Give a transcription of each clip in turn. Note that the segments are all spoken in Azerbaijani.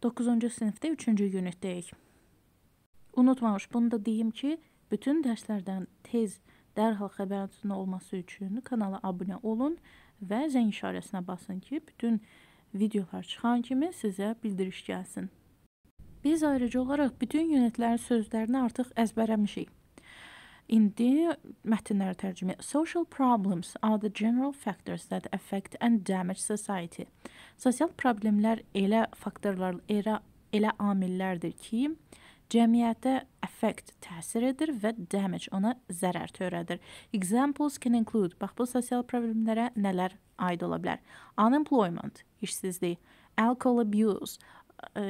9-cu sinifdə 3-cü unitdəyik. Unutmamış, bunu da deyim ki, bütün dərslərdən tez dərhal xəbərinizin olması üçün kanala abunə olun və zəng işarəsinə basın ki, bütün videolar çıxan kimi sizə bildiriş gəlsin. Biz ayrıca olaraq bütün unitlərin sözlərini artıq əzbərəmişik. İndi mətnlərə tərcümə. Social problems are the general factors that affect and damage society. Sosial problemlər elə faktorlar, elə elə amillərdir ki, cəmiyyətə affect təsir edir və damage ona zərər törədir. Examples can include bax bu sosial problemlərə nələr aid ola bilər? Unemployment, işsizlik, alcohol abuse, ə, e,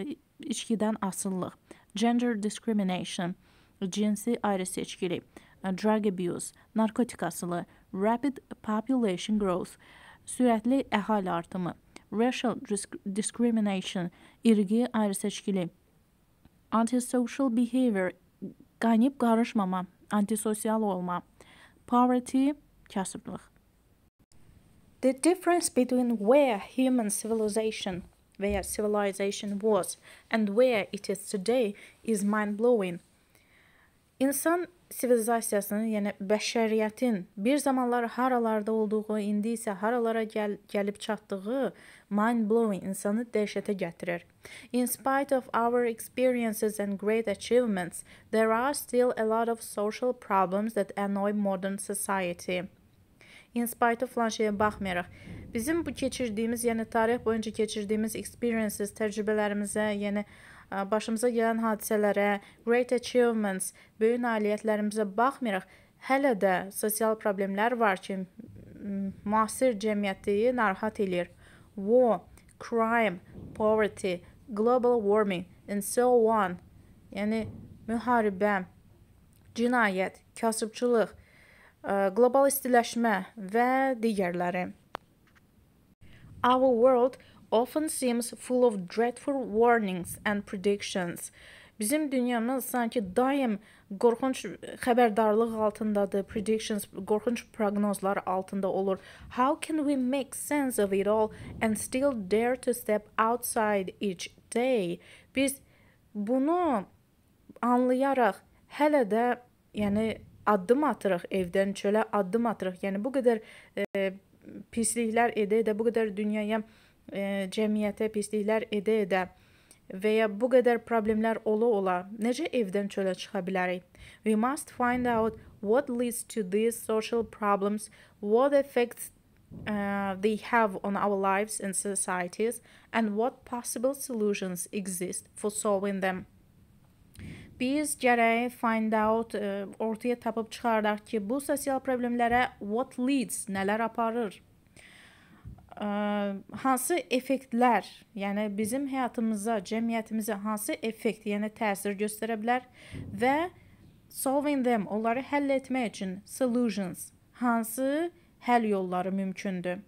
içkidən asılılıq, gender discrimination, cinsi ayrı seçkilik, drug abuse, narkotik asılı, rapid population growth, sürətli əhali artımı, racial discrimination, irqi ayrıseçkili, antisocial behavior, qanib qarışmama, antisosial olma, poverty, kasıblıq. The difference between where human civilization, where civilization was, and where it is today is mind-blowing. İnsan sivilizasiyasının, yəni bəşəriyyətin bir zamanlar haralarda olduğu, indi isə haralara gəl gəlib çatdığı mind-blowing insanı dəhşətə gətirir. In spite of our experiences and great achievements, there are still a lot of social problems that annoy modern society. In spite of falan şeyə baxmayaraq, bizim bu keçirdiyimiz, yəni tarix boyunca keçirdiyimiz experiences, təcrübələrimizə, yəni başımıza gələn hadisələrə, great achievements, böyük nailiyyətlərimizə baxmayaraq hələ də sosial problemlər var ki, müasir cəmiyyəti narahat eləyir. War, crime, poverty, global warming and so on. Yəni müharibə, cinayət, kasıbçılıq, qlobal istiləşmə və digərləri. Our world often seems full of dreadful warnings and predictions. Bizim dünyamız sanki daim qorxunc xəbərdarlıq altındadır, predictions, qorxunc proqnozlar altında olur. How can we make sense of it all and still dare to step outside each day? Biz bunu anlayaraq hələ də, yəni addım atırıq evdən çölə, addım atırıq. Yəni bu qədər e, pisliklər edə-edə bu qədər dünyaya e, cəmiyyətə pisliklər edə-edə və ya bu qədər problemlər ola-ola necə evdən çölə çıxa bilərik? We must find out what leads to these social problems, what effects uh, they have on our lives and societies, and what possible solutions exist for solving them. Biz gərək find out, ə, e, ortaya tapıb çıxardaq ki, bu sosial problemlərə what leads, nələr aparır? ə, hansı effektlər, yəni bizim həyatımıza, cəmiyyətimizə hansı effekt, yəni təsir göstərə bilər və solving them, onları həll etmək üçün solutions, hansı həll yolları mümkündür?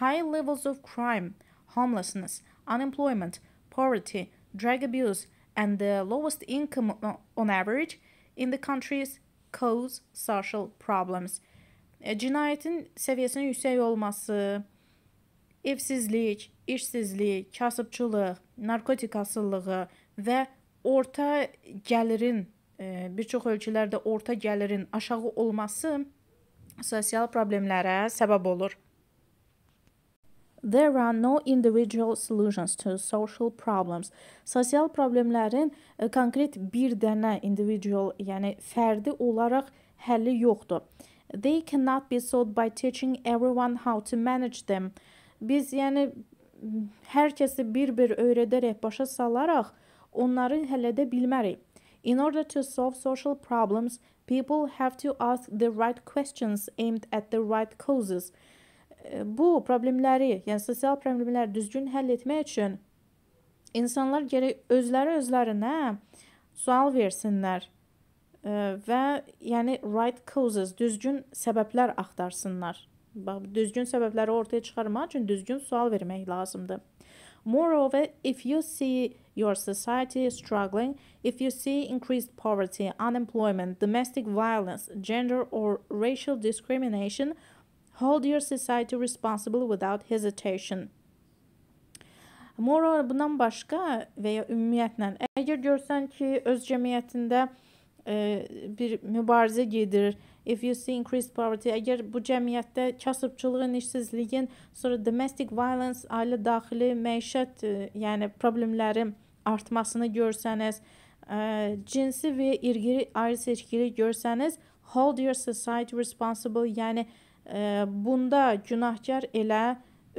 High levels of crime, homelessness, unemployment, poverty, drug abuse and the lowest income on average in the countries cause social problems. E, cinayətin səviyyəsinin yüksək olması, evsizlik, işsizlik, kasıbçılıq, narkotik asılılığı və orta gəlirin e, bir çox ölkələrdə orta gəlirin aşağı olması sosial problemlərə səbəb olur. There are no individual solutions to social problems. Sosial problemlərin e, konkret bir dənə individual, yəni fərdi olaraq həlli yoxdur. They cannot be solved by teaching everyone how to manage them. Uh, Biz yəni hər kəsi bir-bir öyrədərək başa salaraq onları həll edə bilmərik. In order to solve social problems, people have to ask the right questions aimed at the right causes. E, bu problemləri, yəni sosial problemləri düzgün həll etmək üçün insanlar gərək özləri özlərinə sual versinlər e, və yəni right causes, düzgün səbəblər axtarsınlar. Bax, düzgün səbəbləri ortaya çıxarmaq üçün düzgün sual vermək lazımdır. Moreover, if you see your society struggling, if you see increased poverty, unemployment, domestic violence, gender or racial discrimination, hold your society responsible without hesitation. Moreover, bundan başqa və ya ümumiyyətlə, əgər görsən ki, öz cəmiyyətində e, bir mübarizə gedir, if you see increased poverty, əgər bu cəmiyyətdə kasıbçılığın, işsizliyin, sonra domestic violence, ailə daxili məişət, e, yəni problemlərin artmasını görsəniz, ə, e, cinsi və irqi ayrı-seçkilik görsəniz, hold your society responsible, yəni ə, e, bunda günahkar elə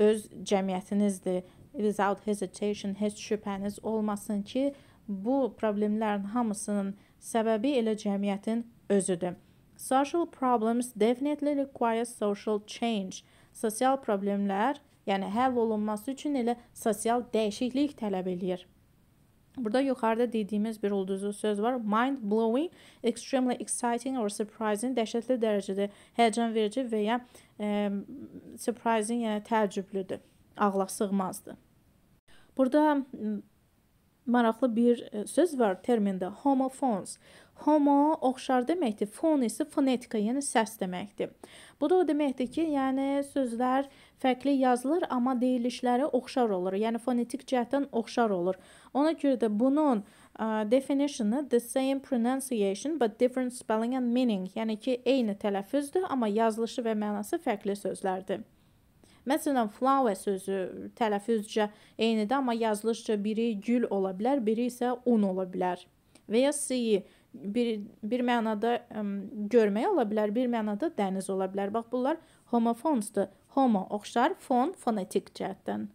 öz cəmiyyətinizdir. Without hesitation, heç şübhəniz olmasın ki, bu problemlərin hamısının səbəbi elə cəmiyyətin özüdür. Social problems definitely require social change. Sosial problemlər, yəni həll olunması üçün elə sosial dəyişiklik tələb eləyir. Burada yuxarıda dediyimiz bir ulduzlu söz var. Mind blowing, extremely exciting or surprising, dəhşətli dərəcədə həyəcan verici və ya e, surprising, yəni təəccüblüdür, ağla sığmazdır. Burada maraqlı bir e, söz var termində homofons. Homo oxşar deməkdir. Fon isə fonetika, yəni səs deməkdir. Bu da o deməkdir ki, yəni sözlər fərqli yazılır, amma deyilişləri oxşar olur. Yəni fonetik cəhətdən oxşar olur. Ona görə də bunun uh, e, definitionu the same pronunciation but different spelling and meaning, yəni ki, eyni tələffüzdür, amma yazılışı və mənası fərqli sözlərdir. Məsələn, flower sözü tələffüzcə eynidir, amma yazılışca biri gül ola bilər, biri isə un ola bilər. Və ya sea bir bir mənada ə, görmək ola bilər, bir mənada dəniz ola bilər. Bax bunlar homofonsdur. Homo oxşar, fon fonetik cəhətdən.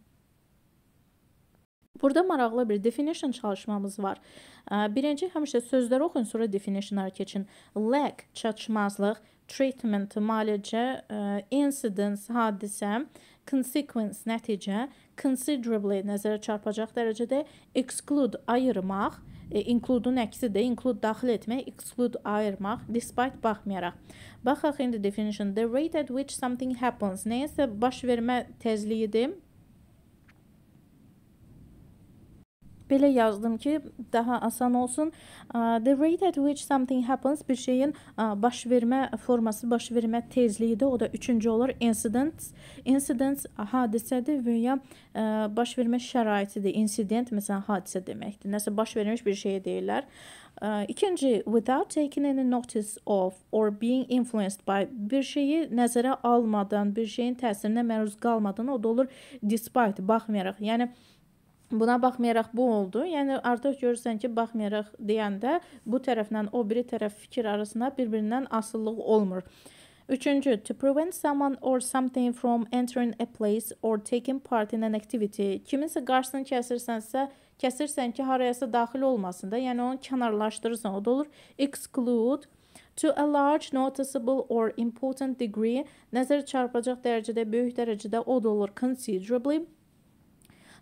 Burada maraqlı bir definition çalışmamız var. Birinci həmişə sözləri oxun, sonra definitionlara keçin. Lack çatışmazlıq, treatment müalicə, eh, incidence hadisə, consequence nəticə considerably nəzərə çarpacaq dərəcədə exclude ayırmaq, e, include-un əksidir, include daxil etmək, exclude ayırmaq, despite baxmayaraq. Baxaq indi definition, the rate at which something happens, nəyəsə baş vermə tezliyidir belə yazdım ki, daha asan olsun. The rate at which something happens bir şeyin baş vermə forması, baş vermə tezliyidir. O da üçüncü olur. Incidents. Incidents hadisədir və ya baş vermə şəraitidir. Insident məsələn hadisə deməkdir. Nəsə baş vermiş bir şey deyirlər. İkinci, without taking any notice of or being influenced by bir şeyi nəzərə almadan, bir şeyin təsirinə məruz qalmadan o da olur despite, baxmayaraq. Yəni Buna baxmayaraq bu oldu. Yəni artıq görürsən ki, baxmayaraq deyəndə bu tərəfdən o biri tərəf fikir arasında bir-birindən asıllıq olmur. Üçüncü, to prevent someone or something from entering a place or taking part in an activity. Kiminsə qarşısını kəsirsənsə, kəsirsən ki, harayasa daxil olmasın da, yəni onu kənarlaşdırırsan, o da olur. Exclude to a large noticeable or important degree, nəzər çarpacaq dərəcədə, böyük dərəcədə o da olur considerably.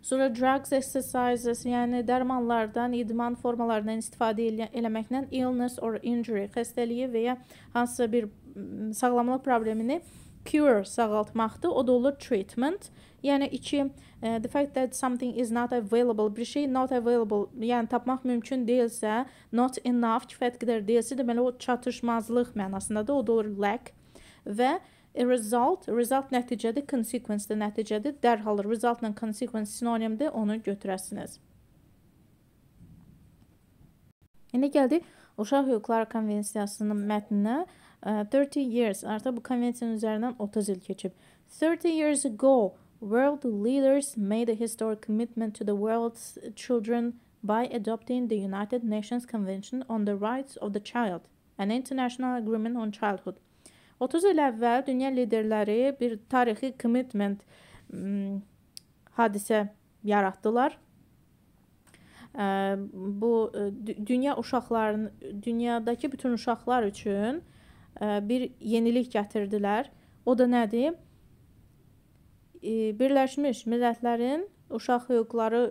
Sonra drugs, exercises, yəni dərmanlardan, idman formalarından istifadə elə eləməklə illness or injury, xəstəliyi və ya hansısa bir sağlamlıq problemini cure sağaltmaqdır. O da olur treatment. Yəni iki the fact that something is not available, bir şey not available, yəni tapmaq mümkün deyilsə, not enough kifayət qədər deyilsə, deməli o çatışmazlıq mənasındadır. O da olur lack və like A result, result nəticədir, consequence də nəticədir. Dərhal result ilə consequence sinonimdir, onu götürəsiniz. İndi gəldik Uşaq Hüquqları Konvensiyasının mətninə. 30 years, artıq bu konvensiyanın üzərindən 30 il keçib. 30 years ago, world leaders made a historic commitment to the world's children by adopting the United Nations Convention on the Rights of the Child, an international agreement on childhood. 30 il əvvəl dünya liderləri bir tarixi commitment hadisə yaratdılar. Bu dünya uşaqlarının dünyadakı bütün uşaqlar üçün bir yenilik gətirdilər. O da nədir? Birləşmiş Millətlərin Uşaq Hüquqları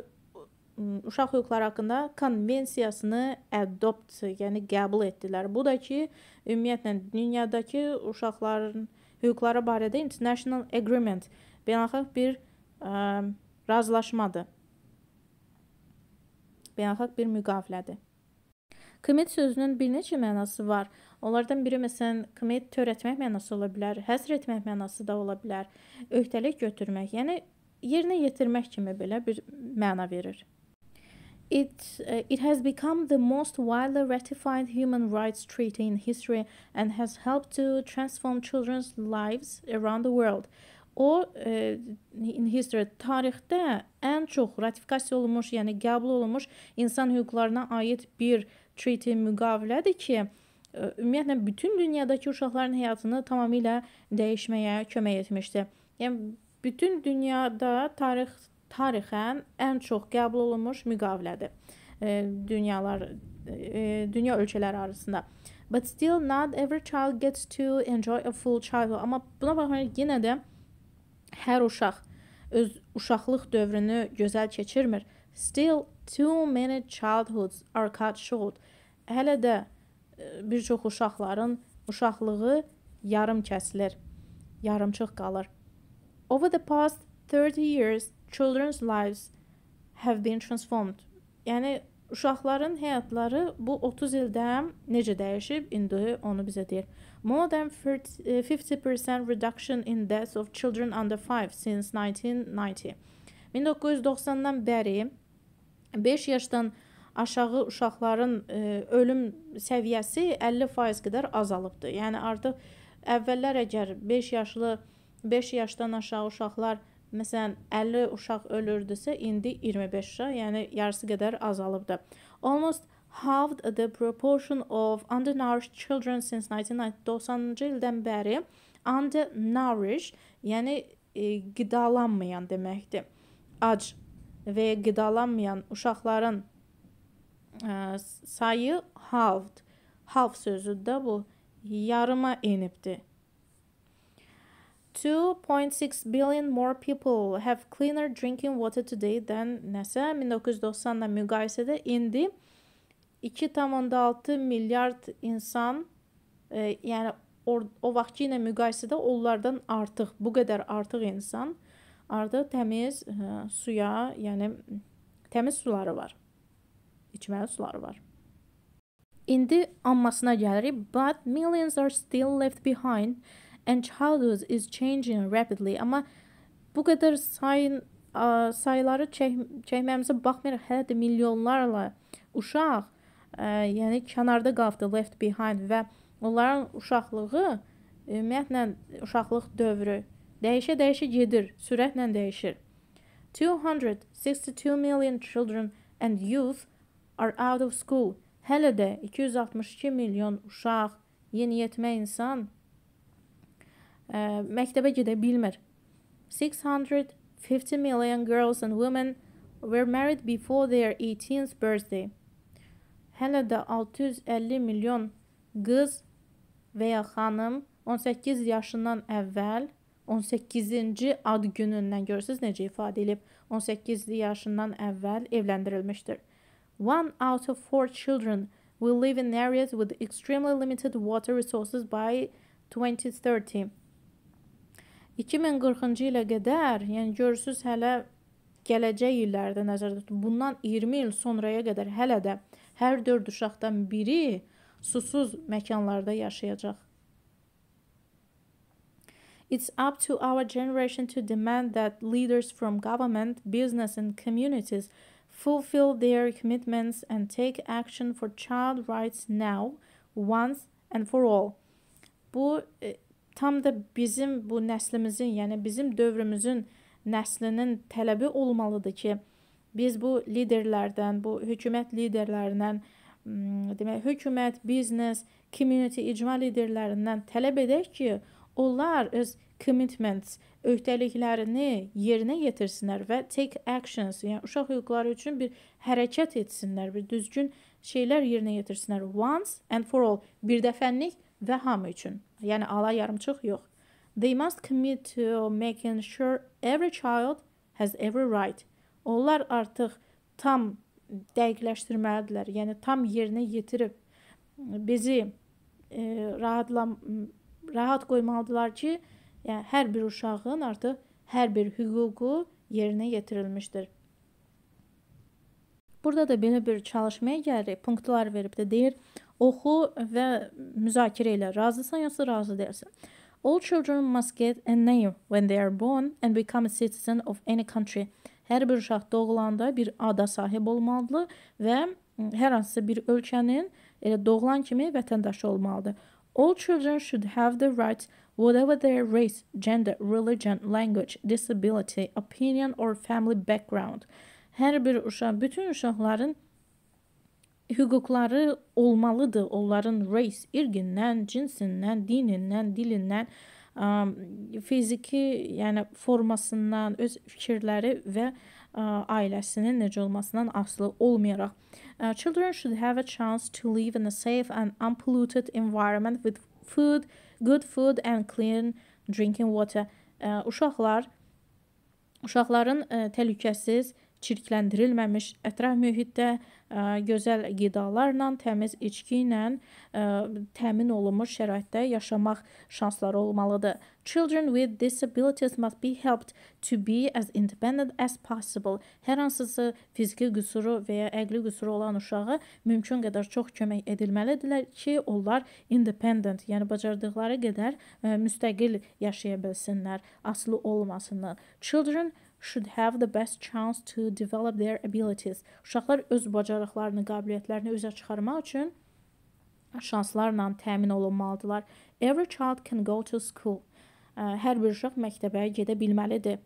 uşaq hüquqları haqqında konvensiyasını adopt, yəni qəbul etdilər. Bu da ki, ümumiyyətlə dünyadakı uşaqların hüquqları barədə International Agreement beynəlxalq bir ə, razılaşmadır. Beynəlxalq bir müqavilədir. Commit sözünün bir neçə mənası var. Onlardan biri məsələn commit törətmək mənası ola bilər, həsr etmək mənası da ola bilər, öhdəlik götürmək, yəni yerinə yetirmək kimi belə bir məna verir. It, uh, it has become the most widely ratified human rights treaty in history and has helped to transform children's lives around the world. O e, in history tarixdə ən çox ratifikasiya olunmuş, yəni qəbul olunmuş insan hüquqlarına aid bir treaty müqavilədir ki, e, ümumiyyətlə bütün dünyadakı uşaqların həyatını tamamilə dəyişməyə kömək etmişdi. Yəni bütün dünyada tarix tarixən ən çox qəbul olunmuş müqavilədir. E, dünyalar e, e, dünya ölkələri arasında. But still not every child gets to enjoy a full childhood. Amma buna baxmayaraq yenə də hər uşaq öz uşaqlıq dövrünü gözəl keçirmir. Still too many childhoods are cut short. Hələ də bir çox uşaqların uşaqlığı yarım kəsilir, yarımçıq qalır. Over the past 30 years, children's lives have been transformed. Yəni uşaqların həyatları bu 30 ildə necə dəyişib, indi onu bizə deyir. More than 50% e, reduction in deaths of children under 5 since 1990. 1990-dan bəri 5 yaşdan aşağı uşaqların ə, e, ölüm səviyyəsi 50% qədər azalıbdır. Yəni artıq əvvəllər əgər 5 yaşlı 5 yaşdan aşağı uşaqlar Məsələn, 50 uşaq ölürdüsə, indi 25-ə, yəni yarısı qədər azalıbdır. Almost halved the proportion of undernourished children since 1990-cı ildən bəri undernourished, yəni e, qidalanmayan deməkdir. Ac və qidalanmayan uşaqların ə, e, sayı halved. Half sözü də bu yarıma enibdir. 2.6 billion more people have cleaner drinking water today than nəsə 1990-la müqayisədə indi 2.6 milyard insan, e, yəni or, o vaxtki ilə müqayisədə onlardan artıq, bu qədər artıq insan artıq təmiz e, suya, yəni təmiz suları var. İçməli suları var. İndi ammasına gəlirik, but millions are still left behind and childhood is changing rapidly. Amma bu qədər sayın ə, sayıları çək, çəkməyimizə baxmayaraq hələ də milyonlarla uşaq, ə, e, yəni kənarda qaldı, left behind və onların uşaqlığı e, ümumiyyətlə uşaqlıq dövrü dəyişə-dəyişə gedir, sürətlə dəyişir. 262 million children and youth are out of school. Hələ də 262 milyon uşaq, yeniyetmə insan ə, məktəbə gedə bilmir. 650 million girls and women were married before their 18th birthday. Hələ də 650 milyon qız və ya xanım 18 yaşından əvvəl 18-ci ad günündən görürsüz necə ifadə edilib. 18 yaşından əvvəl evləndirilmişdir. One out of four children will live in areas with extremely limited water resources by 2030. 2040-cı ilə qədər, yəni görürsüz hələ gələcək illərdə nəzərdə tutulur. Bundan 20 il sonraya qədər hələ də hər 4 uşaqdan biri susuz məkanlarda yaşayacaq. It's up to our generation to demand that leaders from government, business and communities fulfill their commitments and take action for child rights now, once and for all. Bu e, tam da bizim bu nəslimizin, yəni bizim dövrümüzün nəslinin tələbi olmalıdır ki, biz bu liderlərdən, bu hökumət liderlərindən, demək, hökumət, biznes, community icma liderlərindən tələb edək ki, onlar öz commitments, öhdəliklərini yerinə yetirsinlər və take actions, yəni uşaq hüquqları üçün bir hərəkət etsinlər, bir düzgün şeylər yerinə yetirsinlər once and for all, birdəfənlik və hamı üçün yəni ala yarımçıq yox. They must commit to making sure every child has every right. Onlar artıq tam dəqiqləşdirməlidirlər. Yəni tam yerinə yetirib bizi e, rahatlam rahat qoymalıdılar ki, yəni hər bir uşağın artıq hər bir hüququ yerinə yetirilmişdir. Burada da belə bir çalışmaya gəlir, punktlar verib də deyir, Oxu və müzakirə elə. Razısan yoxsa razı deyilsən? All children must get a name when they are born and become a citizen of any country. Hər bir uşaq doğulanda bir ada sahib olmalıdır və hər hansısa bir ölkənin elə doğulan kimi vətəndaşı olmalıdır. All children should have the right whatever their race, gender, religion, language, disability, opinion or family background. Hər bir uşaq bütün uşaqların hüquqları olmalıdır. Onların race, irqindən, cinsindən, dinindən, dilindən, ə, fiziki, yəni formasından, öz fikirləri və ə, ailəsinin necə olmasından asılı olmayaraq. Uh, children should have a chance to live in a safe and unpolluted environment with food, good food and clean drinking water. Ə, uh, uşaqlar uşaqların ə, e, uh, təhlükəsiz çirkləndirilməmiş ətraf mühitdə ə, gözəl qidalarla, təmiz içki ilə ə, təmin olunmuş şəraitdə yaşamaq şansları olmalıdır. Children with disabilities must be helped to be as independent as possible. Hər hansısa fiziki qüsuru və ya əqli qüsuru olan uşağı mümkün qədər çox kömək edilməlidirlər ki, onlar independent, yəni bacardıqları qədər ə, müstəqil yaşaya bilsinlər, asılı olmasınlar. Children should have the best chance to develop their abilities. Uşaqlar öz bacarıqlarını, qabiliyyətlərini üzə çıxarmaq üçün şanslarla təmin olunmalıdırlar. Every child can go to school. Hər bir uşaq məktəbə gedə bilməlidir.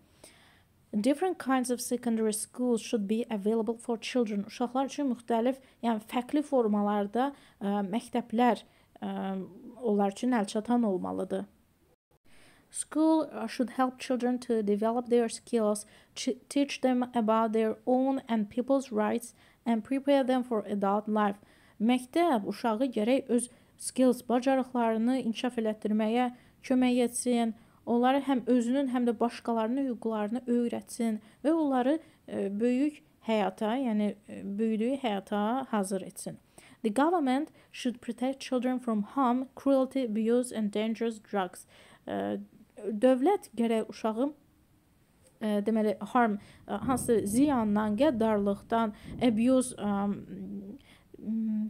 Different kinds of secondary schools should be available for children. Uşaqlar üçün müxtəlif, yəni fərqli formalarda ə, məktəblər ə, onlar üçün əlçatan olmalıdır. School uh, should help children to develop their skills, teach them about their own and people's rights and prepare them for adult life. Məktəb uşağı gərək öz skills bacarıqlarını inkişaf elətdirməyə kömək etsin. Onlara həm özünün, həm də başqalarının hüquqlarını öyrətsin və onları e, böyük həyata, yəni e, böyüdüyü həyata hazır etsin. The government should protect children from harm, cruelty, abuse and dangerous drugs. E, dövlət gərək uşağın ə, e, deməli harm ə, e, hansı ziyandan, qəddarlıqdan, abuse e,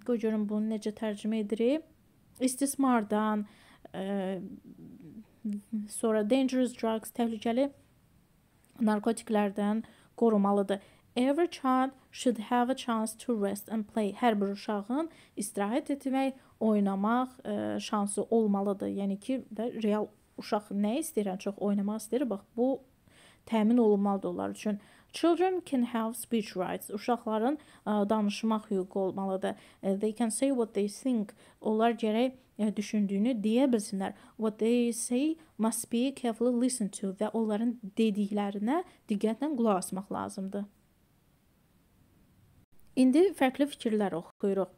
qoy görüm bunu necə tərcümə edirik? İstismardan, ə, sonra dangerous drugs, təhlükəli narkotiklərdən qorumalıdır. Every child should have a chance to rest and play. Hər bir uşağın istirahət etmək, oynamaq ə, şansı olmalıdır. Yəni ki, və real uşaq nə istəyir, yəni çox oynamaq istəyir, bax bu təmin olunmalıdır onlar üçün. Children can have speech rights. Uşaqların ə, e, danışmaq hüququ olmalıdır. E, they can say what they think. Onlar gərək ə, e, düşündüyünü deyə bilsinlər. What they say must be carefully listened to və onların dediklərinə diqqətlə qulaq asmaq lazımdır. İndi fərqli fikirlər oxuyuruq.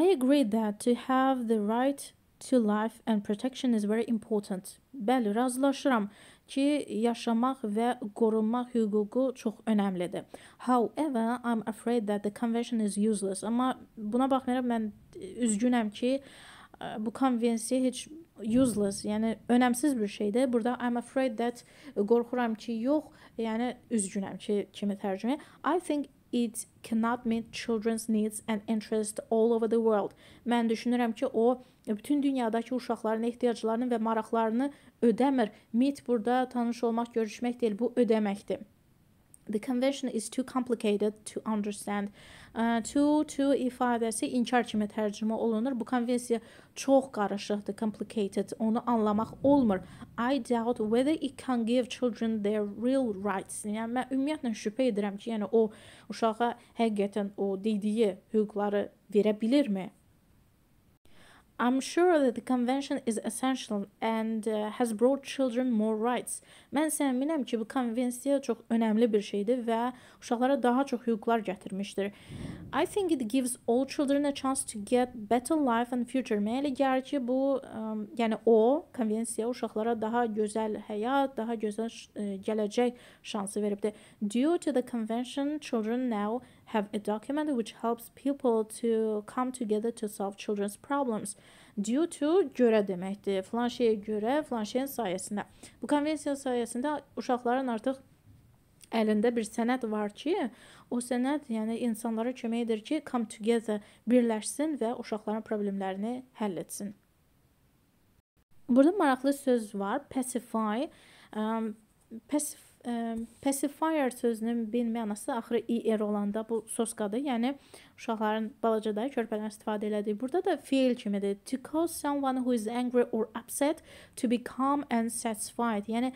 I agree that to have the right to life and protection is very important. Bəli, razılaşıram ki, yaşamaq və qorunmaq hüququ çox önəmlidir. However, I'm afraid that the convention is useless. Amma buna baxmayaraq mən üzgünəm ki, bu konvensiya heç useless, yəni önəmsiz bir şeydir. Burada I'm afraid that qorxuram ki, yox, yəni üzgünəm ki, kimi tərcümə. I think it cannot meet children's needs and interests all over the world. Mən düşünürəm ki, o bütün dünyadakı uşaqların ehtiyaclarını və maraqlarını ödəmir. Meet burada tanış olmaq, görüşmək deyil, bu ödəməkdir the convention is too complicated to understand. Uh, to to ifadəsi inkarçımə tərcümə olunur. Bu konvensiya çox qarışıqdır, complicated. Onu anlamaq olmur. I doubt whether it can give children their real rights. Yəni mən ümumiyyətlə şübhə edirəm ki, yəni o uşağa həqiqətən o dediyi hüquqları verə bilirmi? I'm sure that the convention is essential and uh, has brought children more rights. Mən səminəm ki, bu konvensiya çox önəmli bir şeydir və uşaqlara daha çox hüquqlar gətirmişdir. I think it gives all children a chance to get better life and future. Mənə elə gəlir ki, bu, um, yəni o konvensiya uşaqlara daha gözəl həyat, daha gözəl ə, gələcək şansı veribdir. Due to the convention, children now have a document which helps people to come together to solve children's problems. Due to görə deməkdir. Falan şeyə görə, falan şeyin sayəsində. Bu konvensiya sayəsində uşaqların artıq əlində bir sənəd var ki, o sənəd yəni insanlara kömək edir ki, come together birləşsin və uşaqların problemlərini həll etsin. Burada maraqlı söz var, pacify. Um, pacify ə, pacifier sözünün bin mənası axırı er olanda bu soskadır. Yəni uşaqların balacada körpədən istifadə elədiyi. Burada da fiil kimidir. To cause someone who is angry or upset to be calm and satisfied. Yəni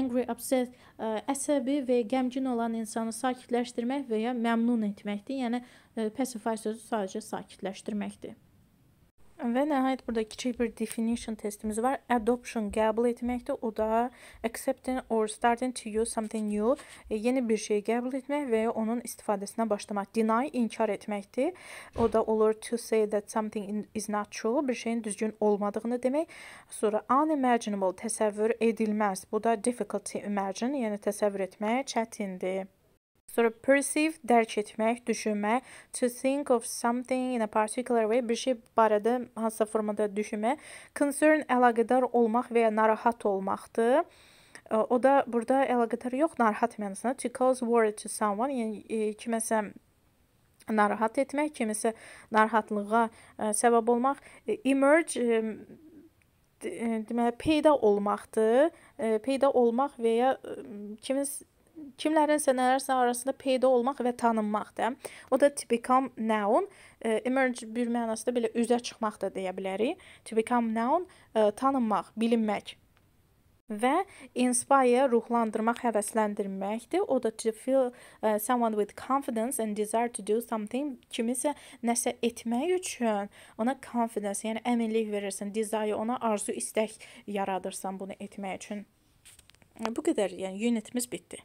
angry, upset ə, əsəbi və qəmgin olan insanı sakitləşdirmək və ya məmnun etməkdir. Yəni ə, pacifier sözü sadəcə sakitləşdirməkdir. Və nəhayət burada kiçik bir definition testimiz var. Adoption qəbul etməkdir. O da accepting or starting to use something new. E, yeni bir şey qəbul etmək və ya onun istifadəsinə başlamaq. Deny inkar etməkdir. O da olur to say that something is not true. Bir şeyin düzgün olmadığını demək. Sonra unimaginable təsəvvür edilməz. Bu da difficult to imagine, yəni təsəvvür etmək çətindir. Sonra perceive dərk etmək, düşünmək, to think of something in a particular way, bir şey barədə hansısa formada düşünmək, concern əlaqədar olmaq və ya narahat olmaqdır. O da burada əlaqədar yox, narahat mənasında to cause worry to someone, yəni e, kiməsə narahat etmək, kimisə narahatlığa səbəb olmaq, e, emerge e, deməli peyda olmaqdır. Peyda olmaq və ya kimis kimlərinsə nələrsə arasında peyda olmaq və tanınmaqdır. O da to become noun, e, emerge bir mənasında belə üzə çıxmaq da deyə bilərik. To become noun e, tanınmaq, bilinmək və inspire ruhlandırmaq, həvəsləndirməkdir. O da to feel uh, someone with confidence and desire to do something kimisə nəsə etmək üçün ona confidence, yəni əminlik verirsən, desire, ona arzu, istək yaradırsan bunu etmək üçün. Bu qədər, yəni unitimiz bitdi.